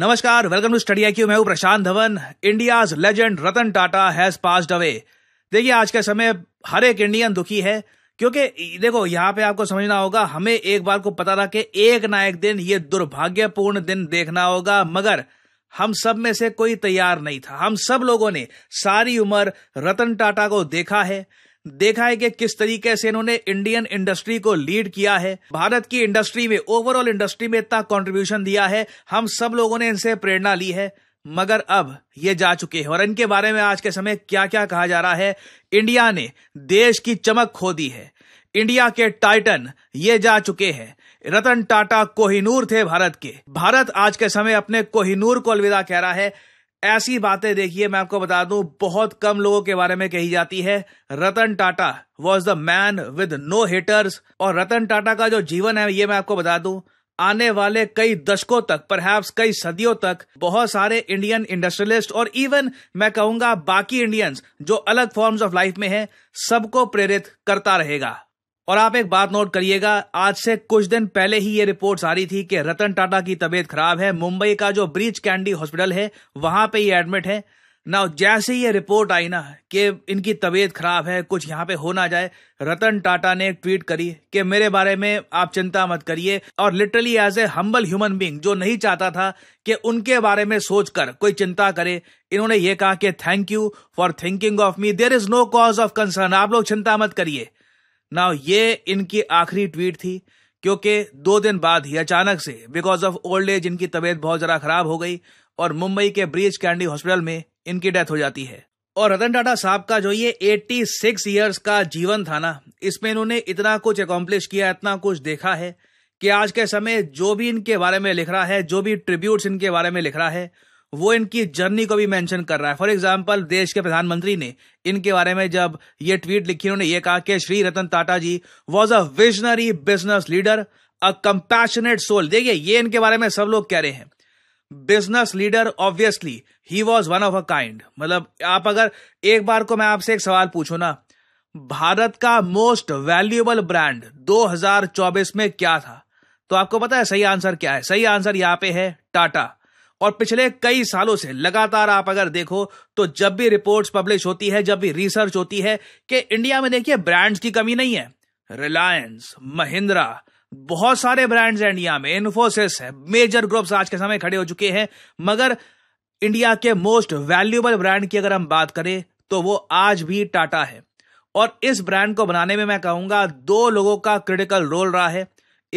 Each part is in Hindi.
नमस्कार वेलकम टू स्टडी आई मैं हूं Prashant Dhawan India legend Ratan Tata has passed away देखिए आज का समय हर एक इंडियन दुखी है क्योंकि देखो यहाँ पे आपको समझना होगा हमें एक बार को पता था कि एक ना एक दिन ये दुर्भाग्यपूर्ण दिन देखना होगा मगर हम सब में से कोई तैयार नहीं था हम सब लोगों ने सारी उम्र रतन टाटा को देखा है देखा है कि किस तरीके से इन्होंने इंडियन इंडस्ट्री को लीड किया है भारत की इंडस्ट्री में ओवरऑल इंडस्ट्री में इतना कॉन्ट्रीब्यूशन दिया है हम सब लोगों ने इनसे प्रेरणा ली है मगर अब ये जा चुके हैं और इनके बारे में आज के समय क्या क्या कहा जा रहा है इंडिया ने देश की चमक खो दी है इंडिया के टाइटन ये जा चुके हैं रतन टाटा कोहिनूर थे भारत के भारत आज के समय अपने कोहिनूर को अलविदा कह रहा है ऐसी बातें देखिए मैं आपको बता दूं बहुत कम लोगों के बारे में कही जाती है Ratan Tata was the man with no haters और रतन टाटा का जो जीवन है ये मैं आपको बता दूं आने वाले कई दशकों तक पर कई सदियों तक बहुत सारे इंडियन इंडस्ट्रियलिस्ट और इवन मैं कहूंगा बाकी इंडियंस जो अलग फॉर्म्स ऑफ लाइफ में हैं सबको प्रेरित करता रहेगा और आप एक बात नोट करिएगा आज से कुछ दिन पहले ही ये रिपोर्ट आ रही थी कि रतन टाटा की तबीयत खराब है मुंबई का जो ब्रीच कैंडी हॉस्पिटल है वहां पे ये एडमिट है ना जैसे ये रिपोर्ट आई ना कि इनकी तबीयत खराब है कुछ यहाँ पे हो ना जाए रतन टाटा ने एक ट्वीट करी कि मेरे बारे में आप चिंता मत करिए और literally as a humble human being जो नहीं चाहता था कि उनके बारे में सोचकर कोई चिंता करे इन्होंने ये कहा कि thank you for thinking of me there is no cause of concern आप लोग चिंता मत करिए ना ये इनकी आखिरी ट्वीट थी क्योंकि दो दिन बाद ही अचानक से बिकॉज ऑफ ओल्ड एज इनकी तबीयत बहुत जरा खराब हो गई और मुंबई के ब्रिज कैंडी हॉस्पिटल में इनकी डेथ हो जाती है और रतन टाटा साहब का जो ये 86 सिक्स ईयर्स का जीवन था ना इसमें इन्होंने इतना कुछ अकॉम्प्लिश किया इतना कुछ देखा है कि आज के समय जो भी इनके बारे में लिख रहा है जो भी ट्रिब्यूट्स इनके बारे में लिख रहा है वो इनकी जर्नी को भी मेंशन कर रहा है फॉर एग्जाम्पल देश के प्रधानमंत्री ने इनके बारे में जब ये ट्वीट लिखी उन्होंने ये कहा कि Shri Ratan Tata ji was a visionary business leader a compassionate soul देखिए ये इनके बारे में सब लोग कह रहे हैं business leader obviously he was one of a kind मतलब आप अगर एक बार को मैं आपसे एक सवाल पूछू ना भारत का मोस्ट वैल्यूएबल ब्रांड 2024 में क्या था तो आपको पता है सही आंसर क्या है सही आंसर यहाँ पे है टाटा और पिछले कई सालों से लगातार आप अगर देखो तो जब भी रिपोर्ट्स पब्लिश होती है जब भी रिसर्च होती है कि इंडिया में देखिए ब्रांड्स की कमी नहीं है रिलायंस महिंद्रा बहुत सारे ब्रांड्स हैं इंडिया में इन्फोसिस है मेजर ग्रुप्स आज के समय खड़े हो चुके हैं मगर इंडिया के मोस्ट वैल्यूबल ब्रांड की अगर हम बात करें तो वो आज भी टाटा है और इस ब्रांड को बनाने में मैं कहूंगा दो लोगों का क्रिटिकल रोल रहा है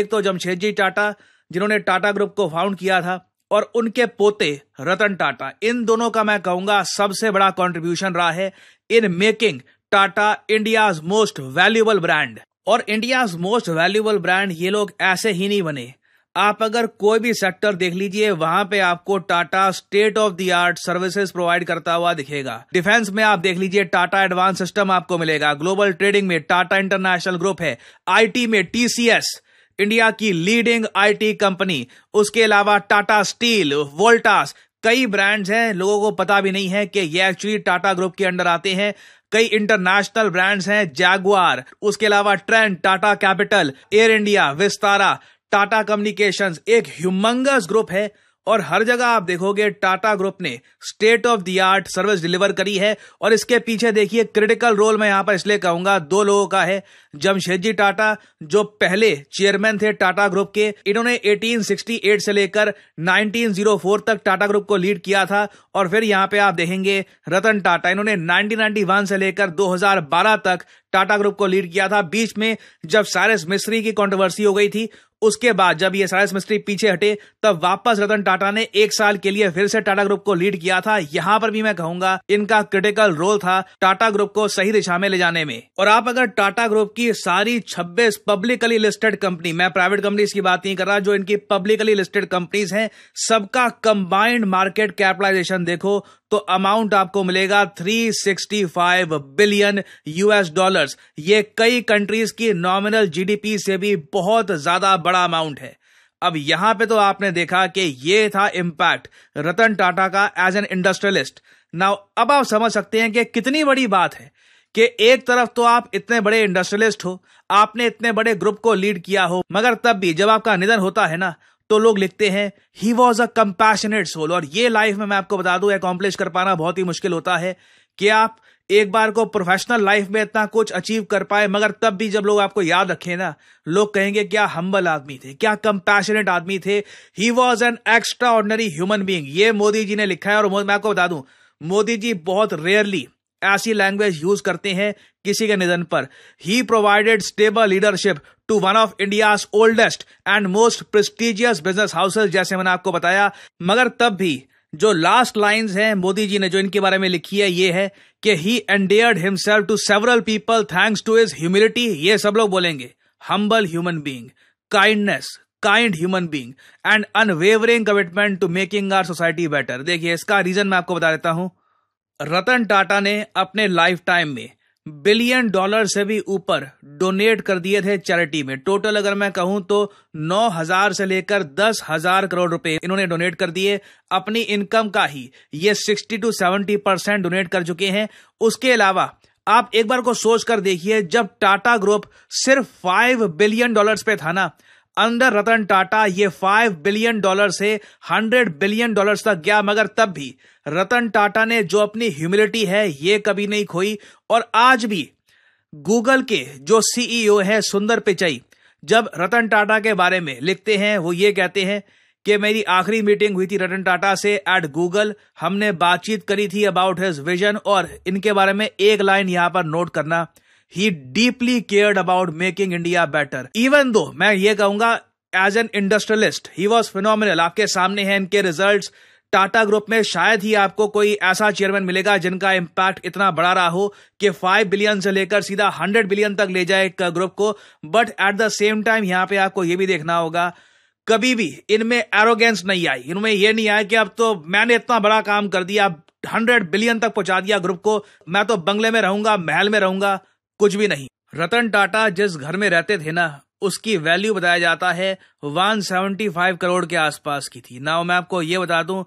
एक तो जमशेद जी टाटा जिन्होंने टाटा ग्रुप को फाउंड किया था और उनके पोते रतन टाटा इन दोनों का मैं कहूंगा सबसे बड़ा कंट्रीब्यूशन रहा है in making Tata India most valuable brand और इंडिया मोस्ट वैल्यूबल ब्रांड ये लोग ऐसे ही नहीं बने आप अगर कोई भी सेक्टर देख लीजिए वहां पे आपको Tata state of the art services provide करता हुआ दिखेगा डिफेंस में आप देख लीजिए टाटा एडवांस सिस्टम आपको मिलेगा ग्लोबल ट्रेडिंग में टाटा इंटरनेशनल ग्रुप है आईटी में टीसीएस इंडिया की लीडिंग आईटी कंपनी उसके अलावा टाटा स्टील वोल्टास कई ब्रांड्स हैं लोगों को पता भी नहीं है कि ये एक्चुअली टाटा ग्रुप के अंडर आते हैं कई इंटरनेशनल ब्रांड्स हैं जैगुआर उसके अलावा trend Tata Capital Air India Vistara Tata Communications एक ह्यूमंगस ग्रुप है और हर जगह आप देखोगे टाटा ग्रुप ने state of the art service deliver करी है और इसके पीछे देखिए क्रिटिकल रोल मैं यहां पर इसलिए कहूंगा दो लोगों का है जमशेद जी टाटा जो पहले चेयरमैन थे टाटा ग्रुप के इन्होंने 1868 से लेकर 1904 तक टाटा ग्रुप को लीड किया था और फिर यहाँ पे आप देखेंगे रतन टाटा इन्होंने 1991 से लेकर 2012 तक टाटा ग्रुप को लीड किया था बीच में जब सारे मिस्त्री की कंट्रोवर्सी हो गई थी उसके बाद जब ये सारे मिस्त्री पीछे हटे तब वापस रतन टाटा ने एक साल के लिए फिर से टाटा ग्रुप को लीड किया था यहाँ पर भी मैं कहूंगा इनका क्रिटिकल रोल था टाटा ग्रुप को सही दिशा में ले जाने में और आप अगर टाटा ग्रुप की सारी छब्बीस पब्लिकली लिस्टेड कंपनी मैं प्राइवेट कंपनीज की बात नहीं कर रहा जो इनकी पब्लिकली लिस्टेड कंपनीज है सबका कंबाइंड मार्केट कैपिटलाइजेशन देखो तो अमाउंट आपको मिलेगा 365 बिलियन यूएस डॉलर्स ये कई कंट्रीज की नॉमिनल जीडीपी से भी बहुत ज्यादा बड़ा अमाउंट है अब यहां पे तो आपने देखा कि ये था इम्पैक्ट रतन टाटा का एज एन इंडस्ट्रियलिस्ट नाउ अब आप समझ सकते हैं कि कितनी बड़ी बात है कि एक तरफ तो आप इतने बड़े इंडस्ट्रियलिस्ट हो आपने इतने बड़े ग्रुप को लीड किया हो मगर तब भी जब आपका निधन होता है ना तो लोग लिखते हैं he was a compassionate soul और ये लाइफ में मैं आपको बता दू अकॉम्प्लिश कर पाना बहुत ही मुश्किल होता है कि आप एक बार को प्रोफेशनल लाइफ में इतना कुछ अचीव कर पाए मगर तब भी जब लोग आपको याद रखें ना लोग कहेंगे क्या हम्बल आदमी थे क्या कंपैशनेट आदमी थे he was an extraordinary human being ये मोदी जी ने लिखा है और मैं आपको बता दूं मोदी जी बहुत रेयरली ऐसी लैंग्वेज यूज करते हैं किसी के निधन पर he provided stable leadership to one of India oldest and most prestigious business houses जैसे मैंने आपको बताया मगर तब भी जो लास्ट लाइंस हैं मोदी जी ने जो इनके बारे में लिखी है ये है कि he endeared himself to several people thanks to his humility ये सब लोग बोलेंगे humble human being kindness kind human being and unwavering commitment to making our society better देखिए इसका रीजन मैं आपको बता देता हूं रतन टाटा ने अपने लाइफ टाइम में बिलियन डॉलर से भी ऊपर डोनेट कर दिए थे चैरिटी में टोटल अगर मैं कहूं तो नौ हजार से लेकर दस हजार करोड़ रुपए इन्होंने डोनेट कर दिए अपनी इनकम का ही ये sixty to seventy percent donate कर चुके हैं उसके अलावा आप एक बार को सोच कर देखिए जब टाटा ग्रुप सिर्फ फाइव बिलियन डॉलर्स पे था ना अंदर रतन टाटा ये फाइव बिलियन डॉलर से हंड्रेड बिलियन डॉलर तक गया मगर तब भी रतन टाटा ने जो अपनी ह्यूमिलिटी है ये कभी नहीं खोई और आज भी गूगल के जो सीईओ e है सुंदर पिचाई जब रतन टाटा के बारे में लिखते हैं वो ये कहते हैं कि मेरी आखिरी मीटिंग हुई थी रतन टाटा से एट गूगल हमने बातचीत करी थी अबाउट हिज विजन और इनके बारे में एक लाइन यहाँ पर नोट करना he deeply cared about making India better even though मैं ये कहूंगा as an industrialist he was phenomenal आपके सामने है इनके रिजल्ट टाटा ग्रुप में शायद ही आपको कोई ऐसा चेयरमैन मिलेगा जिनका इम्पैक्ट इतना बड़ा रहा हो कि 5 बिलियन से लेकर सीधा 100 बिलियन तक ले जाए एक ग्रुप को but at the same time यहाँ पे आपको ये भी देखना होगा कभी भी इनमें एरोगेंस नहीं आई इनमें ये नहीं आया कि अब तो मैंने इतना बड़ा काम कर दिया हंड्रेड बिलियन तक पहुंचा दिया ग्रुप को मैं तो बंगले में रहूंगा महल में रहूंगा कुछ भी नहीं रतन टाटा जिस घर में रहते थे ना उसकी वैल्यू बताया जाता है 175 करोड़ के आसपास की थी ना मैं आपको ये बता दूं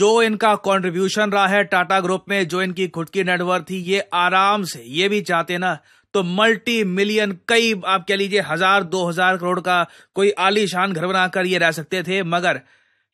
जो इनका कंट्रीब्यूशन रहा है टाटा ग्रुप में जो इनकी खुद की नेटवर्क थी ये आराम से ये भी चाहते ना तो मल्टी मिलियन कई आप कह लीजिए हजार दो हजार करोड़ का कोई आलीशान घर बनाकर ये रह सकते थे मगर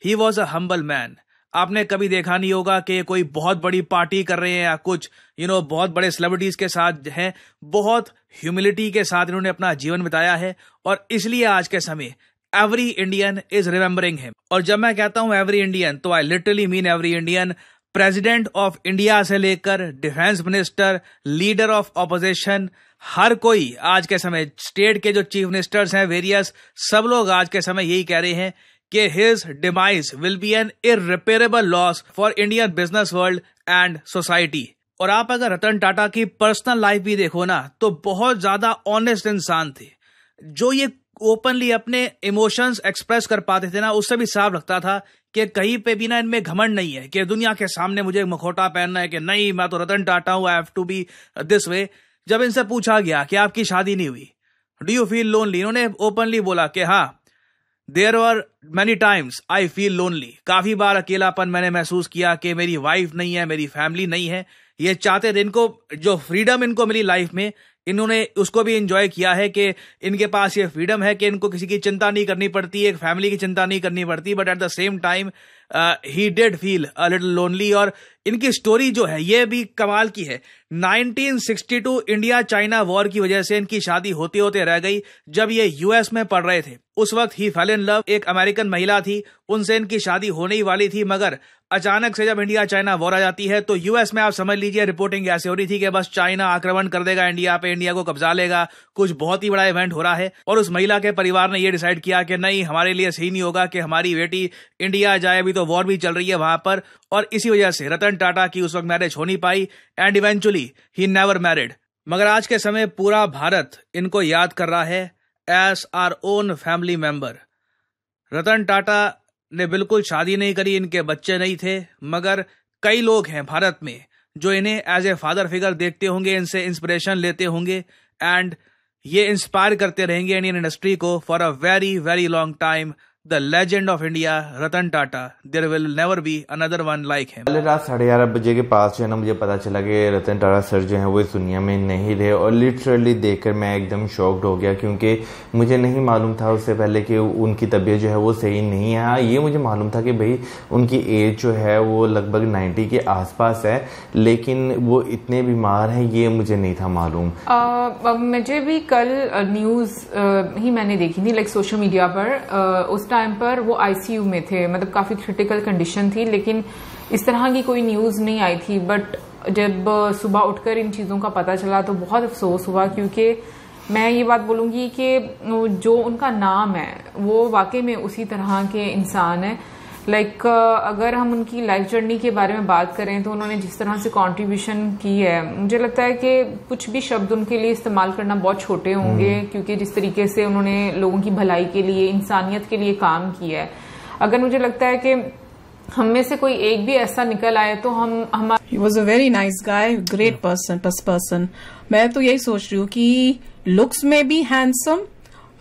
he was a humble man आपने कभी देखा नहीं होगा कि कोई बहुत बड़ी पार्टी कर रहे हैं या कुछ यू you नो know, बहुत बड़े सेलिब्रिटीज के साथ है बहुत ह्यूमिलिटी के साथ इन्होंने अपना जीवन बिताया है और इसलिए आज के समय every Indian is remembering him और जब मैं कहता हूं एवरी इंडियन तो I literally mean every Indian president of India से लेकर defence minister leader of opposition हर कोई आज के समय स्टेट के जो चीफ मिनिस्टर्स हैं वेरियस सब लोग आज के समय यही कह रहे हैं कि his demise will be an irreparable loss for Indian business world and society और आप अगर रतन टाटा की पर्सनल लाइफ भी देखो ना तो बहुत ज्यादा ऑनेस्ट इंसान थे जो ये ओपनली अपने इमोशंस एक्सप्रेस कर पाते थे ना उससे भी साफ लगता था कि कहीं पे भी ना इनमें घमंड नहीं है कि दुनिया के सामने मुझे मखोटा पहनना है कि नहीं मैं तो रतन टाटा हूं I have to be this way जब इनसे पूछा गया कि आपकी शादी नहीं हुई डू यू फील लोनली इन्होंने ओपनली बोला कि हाँ there are many times I feel lonely काफी बार अकेलापन मैंने महसूस किया कि मेरी वाइफ नहीं है मेरी फैमिली नहीं है ये चाहते थे इनको जो फ्रीडम इनको मिली लाइफ में इन्होंने उसको भी इंजॉय किया है कि इनके पास ये फ्रीडम है कि इनको किसी की चिंता नहीं करनी पड़ती एक फैमिली की चिंता नहीं करनी पड़ती but at the same time he did feel a little lonely और इनकी स्टोरी जो है ये भी कमाल की है 1962 इंडिया चाइना वॉर की वजह से इनकी शादी होते होते रह गई जब ये यूएस में पढ़ रहे थे उस वक्त ही फेल इन लव एक अमेरिकन महिला थी उनसे इनकी शादी होने ही वाली थी मगर अचानक से जब इंडिया चाइना वॉर आ जाती है तो यूएस में आप समझ लीजिए रिपोर्टिंग ऐसे हो रही थी कि बस चाइना आक्रमण कर देगा इंडिया पे इंडिया को कब्जा लेगा कुछ बहुत ही बड़ा इवेंट हो रहा है और उस महिला के परिवार ने यह डिसाइड किया कि नहीं हमारे लिए सही नहीं होगा कि हमारी बेटी इंडिया जाए अभी तो तो वॉर भी चल रही है वहां पर और इसी वजह से रतन टाटा की उस वक्त मैरिज हो नहीं पाई and eventually he never married मगर आज के समय पूरा भारत इनको याद कर रहा है as our own family member Ratan Tata ने बिल्कुल शादी नहीं करी इनके बच्चे नहीं थे मगर कई लोग हैं भारत में जो इन्हें एज ए फादर फिगर देखते होंगे इनसे इंस्पिरेशन लेते होंगे एंड ये इंस्पायर करते रहेंगे इंडियन इंडस्ट्री को for a very very long time the legend of India Ratan Tata there will never be another one like him पहले रात साढ़े ग्यारह बजे के पास जो है ना मुझे पता चला कि रतन टाटा सर जो है वो इस दुनिया में नहीं रहे और लिटरली देखकर मैं एकदम शॉक्ड हो गया क्योंकि मुझे नहीं मालूम था उससे पहले कि उनकी तबीयत जो है वो सही नहीं है हाँ, ये मुझे मालूम था कि भाई उनकी एज जो है वो लगभग नाइन्टी के आसपास है लेकिन वो इतने बीमार हैं ये मुझे नहीं था मालूम मुझे भी कल न्यूज़ ही मैंने देखी थी लाइक सोशल मीडिया पर उस टाइम पर वो आईसीयू में थे मतलब काफ़ी क्रिटिकल कंडीशन थी लेकिन इस तरह की कोई न्यूज़ नहीं आई थी बट जब सुबह उठकर इन चीज़ों का पता चला तो बहुत अफसोस हुआ क्योंकि मैं ये बात बोलूंगी कि जो उनका नाम है वो वाकई में उसी तरह के इंसान है लाइक like, uh, अगर हम उनकी लाइफ जर्नी के बारे में बात करें तो उन्होंने जिस तरह से कंट्रीब्यूशन की है मुझे लगता है कि कुछ भी शब्द उनके लिए इस्तेमाल करना बहुत छोटे होंगे हम्म। क्योंकि जिस तरीके से उन्होंने लोगों की भलाई के लिए इंसानियत के लिए काम किया है अगर मुझे लगता है कि हम में से कोई एक भी ऐसा निकल आए तो हम हमारा was a very nice guy great person person मैं तो यही सोच रही हूँ कि लुक्स में भी हैंडसम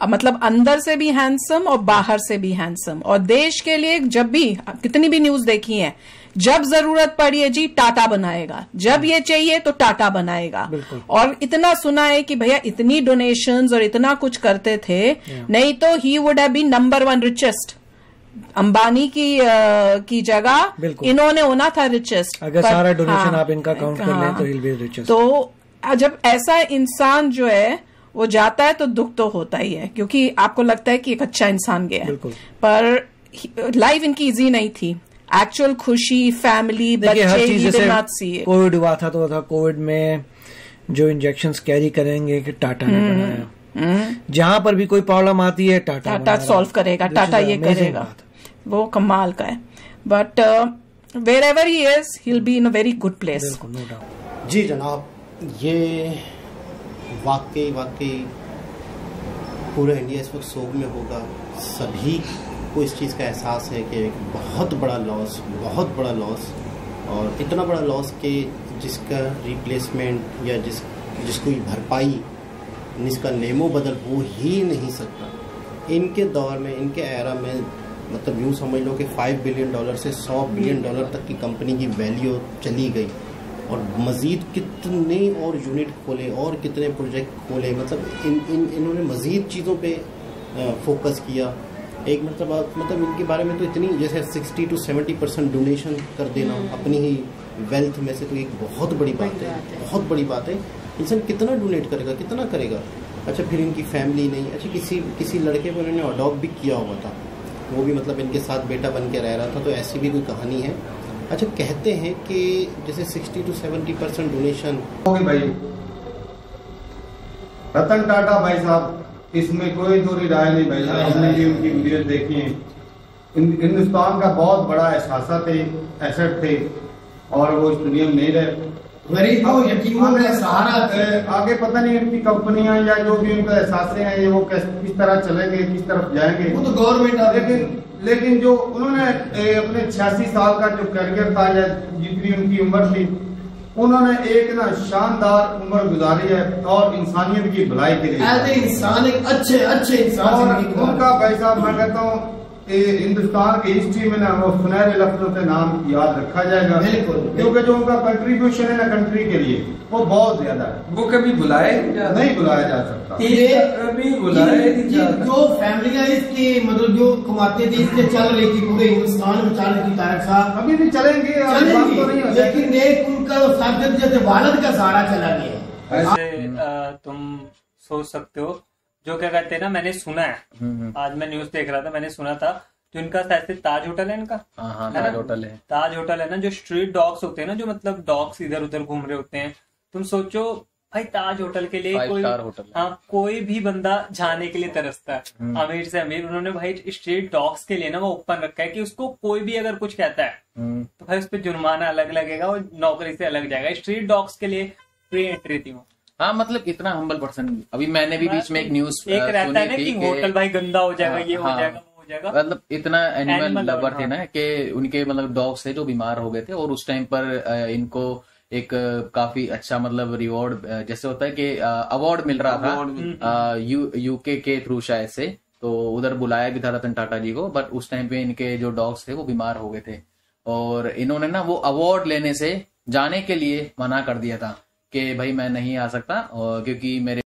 मतलब अंदर से भी हैंडसम और बाहर से भी हैंडसम और देश के लिए जब भी कितनी भी न्यूज देखी है जब जरूरत पड़ी है जी टाटा बनाएगा जब ये चाहिए तो टाटा बनाएगा और इतना सुना है कि भैया इतनी डोनेशंस और इतना कुछ करते थे नहीं तो he would have been number one richest Ambani की आ, की जगह इन्होंने होना था रिचेस्ट अगर सारा डोनेशन हाँ, आप इनका काउंट हाँ, कर लें हाँ। तो बी रिचेस्ट तो जब ऐसा इंसान जो है वो जाता है तो दुख तो होता ही है क्योंकि आपको लगता है कि एक अच्छा इंसान गया है पर लाइफ इनकी इजी नहीं थी एक्चुअल खुशी फैमिली बच्चे कोविड हुआ था तो था कोविड में जो इंजेक्शन कैरी करेंगे कि टाटा ने हम्म, हम्म। जहां पर भी कोई प्रॉब्लम आती है टाटा टाटा सॉल्व करेगा टाटा ये करेगा वो कमाल का है but wherever he is he be in a very good place जी जनाब ये वाकई वाकई पूरा इंडिया इस वक्त सोग में होगा सभी को इस चीज़ का एहसास है कि एक बहुत बड़ा लॉस बहुत बड़ा लॉस और इतना बड़ा लॉस कि जिसका रिप्लेसमेंट या जिस जिसको भरपाई जिसका नेमो बदल हो ही नहीं सकता इनके दौर में इनके एरा में मतलब यूँ समझ लो कि 5 बिलियन डॉलर से 100 बिलियन डॉलर तक की कंपनी की वैल्यू चली गई और मज़ीद कितने और यूनिट खोले और कितने प्रोजेक्ट खोले मतलब इन इन इन्होंने मज़ीद चीज़ों पे फोकस किया एक मतलब मतलब इनके बारे में तो इतनी जैसे 60 टू 70 परसेंट डोनेशन कर देना हम्म। अपनी ही वेल्थ में से तो एक बहुत बड़ी बात है बहुत बड़ी बात है इंसान कितना डोनेट करेगा कितना करेगा अच्छा फिर इनकी फैमिली नहीं अच्छा किसी किसी लड़के को इन्होंने अडॉप्ट भी किया हुआ था वो भी मतलब इनके साथ बेटा बन के रह रहा था तो ऐसी भी कोई कहानी है अच्छा कहते हैं कि जैसे 60 टू 70 परसेंट डोनेशन होगी भाई रतन टाटा भाई साहब इसमें कोई दूरी राय नहीं भाई साहब हमने भी उनकी वीडियो देखी है हिंदुस्तान का बहुत बड़ा एहसास थे एसेट थे और वो इस दुनिया में नहीं रहे गरीब को यकीमों में सहारा थे आगे पता नहीं इनकी कंपनियां या जो भी उनका एहसास हैं वो किस तरह चलेंगे किस तरफ जाएंगे वो तो गवर्नमेंट लेकिन लेकिन जो उन्होंने अपने छियासी साल का जो करियर था या जितनी उनकी उम्र थी उन्होंने एक ना शानदार उम्र गुजारी है और इंसानियत की भलाई के लिए इंसान एक अच्छे अच्छे इंसान उनका भाई साहब मैं कहता हूँ कि हिंदुस्तान की हिस्ट्री में ना सुनहरे लफ्जों से नाम याद रखा जाएगा बिल्कुल क्योंकि जो उनका कंट्रीब्यूशन है ना कंट्री के लिए वो बहुत ज्यादा है वो कभी बुलाए अच्छा। नहीं बुलाया जा सकता ये कभी बुलाए जो फैमिलियां इसकी मतलब जो कमाते थे इससे चल रही थी पूरे हिंदुस्तान में चल रही थी अभी भी चलेंगे तो लेकिन एक उनका वालद का सहारा चला गया तुम सोच सकते हो जो क्या कहते हैं ना मैंने सुना है हम्म, हम्म। आज मैं न्यूज देख रहा था मैंने सुना था तो इनका शायद ताज होटल है इनका हाँ, हाँ, ताज होटल है ताज होटल है ना जो स्ट्रीट डॉग्स होते हैं ना जो मतलब डॉग्स इधर उधर घूम रहे होते हैं तुम सोचो भाई ताज होटल के लिए कोई हाँ कोई भी बंदा जाने के लिए तरसता है हम्म। अमीर से अमीर उन्होंने भाई स्ट्रीट डॉग्स के लिए ना वो ओपन रखा है कि उसको कोई भी अगर कुछ कहता है तो भाई उस पर जुर्माना अलग लगेगा और नौकरी से अलग जाएगा स्ट्रीट डॉग्स के लिए फ्री एंट्री थी वो हाँ मतलब इतना हम्बल पर्सन अभी मैंने भी हाँ, बीच में एक न्यूज एक रहता है कि होटल भाई गंदा हो जाएगा हाँ, ये हाँ। हो जाएगा मतलब इतना एनिमल लवर थे ना कि उनके मतलब डॉग्स थे जो बीमार हो गए थे और उस टाइम पर इनको एक काफी अच्छा मतलब रिवॉर्ड जैसे होता है कि अवार्ड मिल रहा था यू यूके के थ्रू शायद से तो उधर बुलाया भी था रतन टाटा जी को बट उस टाइम पे इनके जो डॉग्स थे वो बीमार हो गए थे और इन्होंने ना वो अवार्ड लेने से जाने के लिए मना कर दिया था कि भाई मैं नहीं आ सकता क्योंकि मेरे